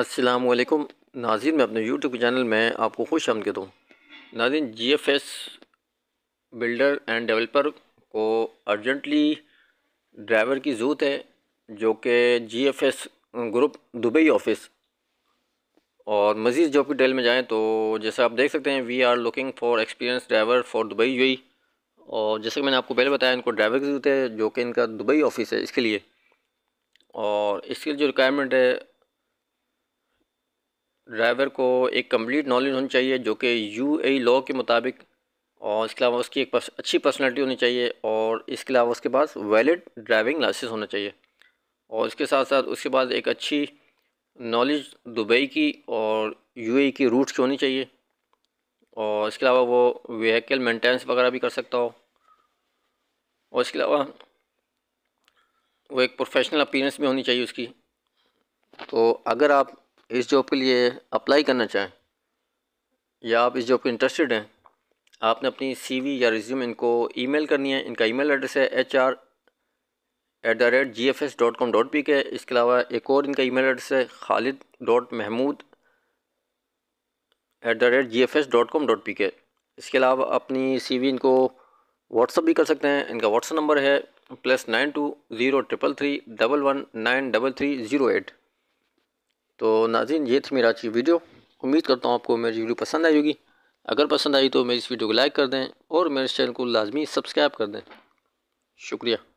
अस्सलाम वालेकुम नाजिन मैं अपने यूट्यूब चैनल में आपको खुश आमद दूँ नाजिन जीएफएस बिल्डर एंड डेवलपर को अर्जेंटली ड्राइवर की ज़रूरत है जो कि जीएफएस ग्रुप दुबई ऑफिस और मज़ीद जॉब की डेल में जाएँ तो जैसा आप देख सकते हैं we are looking for experience driver for Dubai यू और जैसे कि मैंने आपको पहले बताया इनको ड्राइवर की ज़रूरत है जो कि इनका दुबई ऑफिस है इसके लिए और इसके लिए जो रिक्वायरमेंट है ड्राइवर को एक कंप्लीट नॉलेज होनी चाहिए जो कि यू ए लॉ के मुताबिक और इसके अलावा उसकी एक अच्छी पर्सनैलिटी होनी चाहिए और इसके अलावा उसके पास वैलिड ड्राइविंग लाइसेंस होना चाहिए और इसके साथ साथ उसके पास एक अच्छी नॉलेज दुबई की और यूएई की रूट्स की होनी चाहिए और इसके अलावा वो व्हीकल मेंटेनेंस वगैरह भी कर सकता हो और इसके अलावा वो एक प्रोफेशनल अपीरेंस भी होनी चाहिए उसकी तो अगर आप इस जॉब के लिए अप्लाई करना चाहें या आप इस जॉब के इंटरेस्टेड हैं आपने अपनी सीवी या रिज्यूम इनको ईमेल करनी है इनका ईमेल एड्रेस है H R at the rate G F S dot com dot P K इसके अलावा एक और इनका ईमेल एड्रेस है Khalid dot Mahmood at the rate G F S dot com dot P K इसके अलावा अपनी सी वी इनको व्हाट्सअप भी कर सकते हैं इनका व्हाट्सअप नंबर है plus nine two zero triple three double one nine double three zero eight तो नाजिन ये थी मेरा आज की वीडियो उम्मीद करता हूँ आपको मेरी वीडियो पसंद आई होगी अगर पसंद आई तो मेरी इस वीडियो को लाइक कर दें और मेरे चैनल को लाजमी सब्सक्राइब कर दें शुक्रिया